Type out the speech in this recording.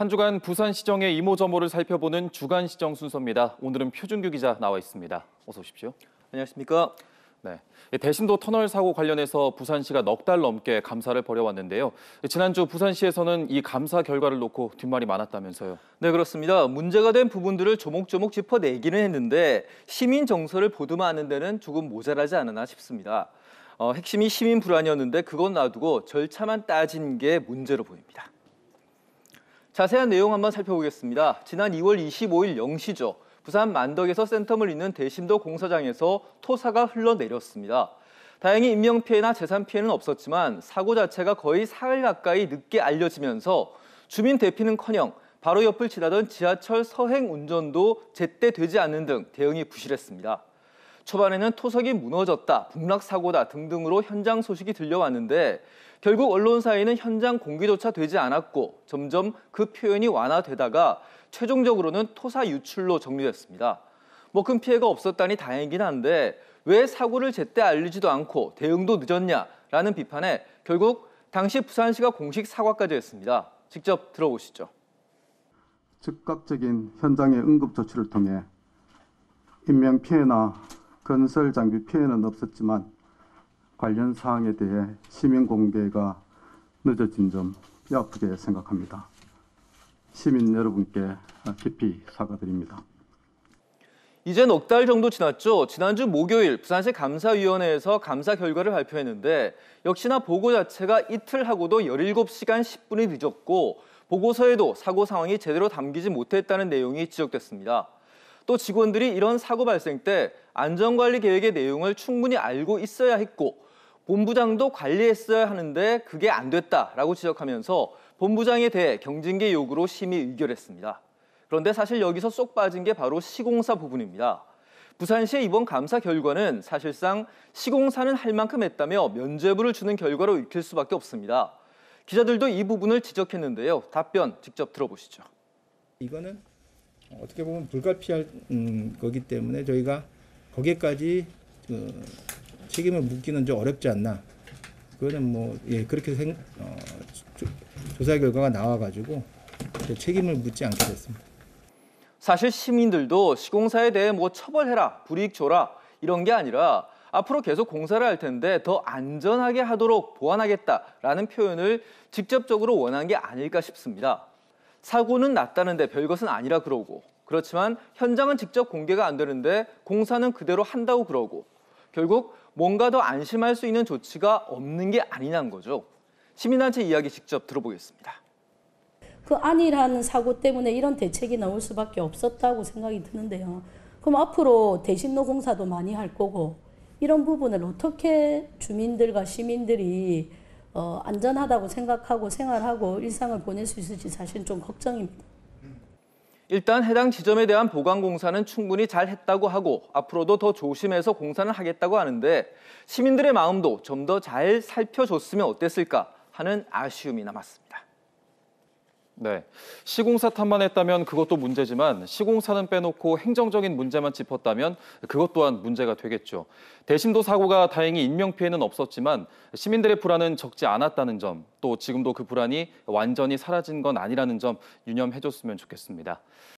한 주간 부산 시정의 이모저모를 살펴보는 주간 시정 순서입니다. 오늘은 표준규 기자 나와 있습니다. 어서 오십시오. 안녕하십니까? 네. 예, 대신도 터널 사고 관련해서 부산시가 넉 달 넘게 감사를 벌여왔는데요. 예, 지난주 부산시에서는 이 감사 결과를 놓고 뒷말이 많았다면서요. 네, 그렇습니다. 문제가 된 부분들을 조목조목 짚어내기는 했는데 시민 정서를 보듬하는 데는 조금 모자라지 않으나 싶습니다. 어, 핵심이 시민 불안이었는데 그건 놔두고 절차만 따진 게 문제로 보입니다. 자세한 내용 한번 살펴보겠습니다. 지난 2월 25일 0시죠. 부산 만덕에서 센텀을 잇는 대심도 공사장에서 토사가 흘러내렸습니다. 다행히 인명피해나 재산피해는 없었지만 사고 자체가 거의 사흘 가까이 늦게 알려지면서 주민 대피는커녕 바로 옆을 지나던 지하철 서행 운전도 제때 되지 않는 등 대응이 부실했습니다. 초반에는 토석이 무너졌다, 북락사고다 등등으로 현장 소식이 들려왔는데 결국 언론사에는 현장 공개조차 되지 않았고 점점 그 표현이 완화되다가 최종적으로는 토사 유출로 정리됐습니다. 뭐 큰 피해가 없었다니 다행이긴 한데 왜 사고를 제때 알리지도 않고 대응도 늦었냐라는 비판에 결국 당시 부산시가 공식 사과까지 했습니다. 직접 들어보시죠. 즉각적인 현장의 응급 조치를 통해 인명 피해나 건설 장비 피해는 없었지만 관련 사항에 대해 시민 공개가 늦어진 점 뼈아프게 생각합니다. 시민 여러분께 깊이 사과드립니다. 이제 넉달 정도 지났죠. 지난주 목요일 부산시 감사위원회에서 감사 결과를 발표했는데 역시나 보고 자체가 이틀 하고도 17시간 10분이 늦었고 보고서에도 사고 상황이 제대로 담기지 못했다는 내용이 지적됐습니다. 또 직원들이 이런 사고 발생 때 안전관리 계획의 내용을 충분히 알고 있어야 했고 본부장도 관리했어야 하는데 그게 안 됐다라고 지적하면서 본부장에 대해 경징계 요구로 심의 의결했습니다. 그런데 사실 여기서 쏙 빠진 게 바로 시공사 부분입니다. 부산시의 이번 감사 결과는 사실상 시공사는 할 만큼 했다며 면죄부를 주는 결과로 읽힐 수밖에 없습니다. 기자들도 이 부분을 지적했는데요. 답변 직접 들어보시죠. 이거는 어떻게 보면 불가피할 음, 거기 때문에 저희가 거기까지 그 책임을 묻기는 좀 어렵지 않나. 그거는 뭐, 예, 그렇게 생, 어, 조, 조사 결과가 나와가지고 책임을 묻지 않게 됐습니다. 사실 시민들도 시공사에 대해 뭐 처벌해라, 불이익 줘라 이런 게 아니라 앞으로 계속 공사를 할 텐데 더 안전하게 하도록 보완하겠다라는 표현을 직접적으로 원한 게 아닐까 싶습니다. 사고는 났다는데 별것은 아니라 그러고 그렇지만 현장은 직접 공개가 안 되는데 공사는 그대로 한다고 그러고 결국 뭔가 더 안심할 수 있는 조치가 없는 게 아니냐는 거죠. 시민단체 이야기 직접 들어보겠습니다. 그아니라는 사고 때문에 이런 대책이 나올 수밖에 없었다고 생각이 드는데요. 그럼 앞으로 대신로 공사도 많이 할 거고 이런 부분을 어떻게 주민들과 시민들이 어, 안전하다고 생각하고 생활하고 일상을 보낼 수 있을지 사실 좀 걱정입니다. 일단 해당 지점에 대한 보강 공사는 충분히 잘 했다고 하고 앞으로도 더 조심해서 공사를 하겠다고 하는데 시민들의 마음도 좀 더 잘 살펴줬으면 어땠을까 하는 아쉬움이 남았습니다. 네. 시공사 탓만 했다면 그것도 문제지만 시공사는 빼놓고 행정적인 문제만 짚었다면 그것 또한 문제가 되겠죠. 대신도 사고가 다행히 인명피해는 없었지만 시민들의 불안은 적지 않았다는 점, 또 지금도 그 불안이 완전히 사라진 건 아니라는 점 유념해줬으면 좋겠습니다.